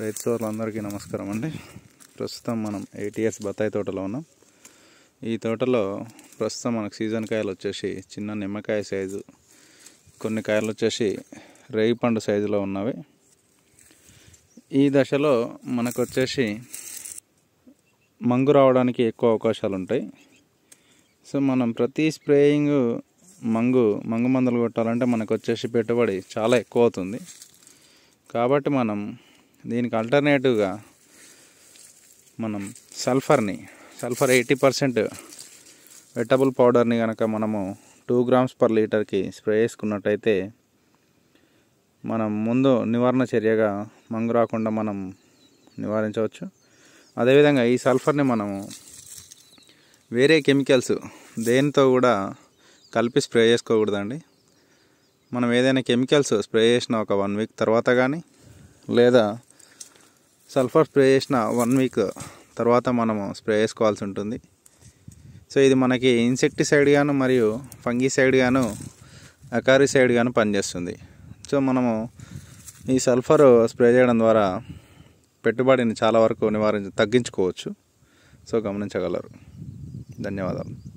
రైతు సోదరులందరికీ నమస్కారం అండి ప్రస్తుతం మనం ఎయిటీఎస్ బత్తాయి తోటలో ఉన్నాం ఈ తోటలో ప్రస్తుతం మనకు సీజన్ కాయలు వచ్చేసి చిన్న నిమ్మకాయ సైజు కొన్ని కాయలు వచ్చేసి రేయి పండు సైజులో ఉన్నవి ఈ దశలో మనకు వచ్చేసి మంగు రావడానికి ఎక్కువ అవకాశాలు ఉంటాయి సో మనం ప్రతి స్ప్రేయింగ్ మంగు మంగు మందులు కొట్టాలంటే మనకు వచ్చేసి పెట్టుబడి చాలా ఎక్కువ అవుతుంది కాబట్టి మనం దీనికి ఆల్టర్నేటివ్గా మనం సల్ఫర్ని సల్ఫర్ ఎయిటీ పర్సెంట్ వెటబుల్ పౌడర్ని కనుక మనము టూ గ్రామ్స్ పర్ లీటర్కి స్ప్రే చేసుకున్నట్టయితే మనం ముందు నివారణ చర్యగా మంగు రాకుండా మనం నివారించవచ్చు అదేవిధంగా ఈ సల్ఫర్ని మనము వేరే కెమికల్స్ దేనితో కూడా కలిపి స్ప్రే చేసుకోకూడదండి మనం ఏదైనా కెమికల్స్ స్ప్రే చేసిన ఒక వన్ వీక్ తర్వాత కానీ లేదా సల్ఫర్ స్ప్రే చేసిన వన్ వీక్ తర్వాత మనము స్ప్రే చేసుకోవాల్సి ఉంటుంది సో ఇది మనకి ఇన్సెక్టిసైడ్ గాను మరియు ఫంగిసైడ్ గాను అకారిసైడ్ గాను పనిచేస్తుంది సో మనము ఈ సల్ఫర్ స్ప్రే చేయడం ద్వారా పెట్టుబడిని చాలా వరకు నివారించ తగ్గించుకోవచ్చు సో గమనించగలరు ధన్యవాదాలు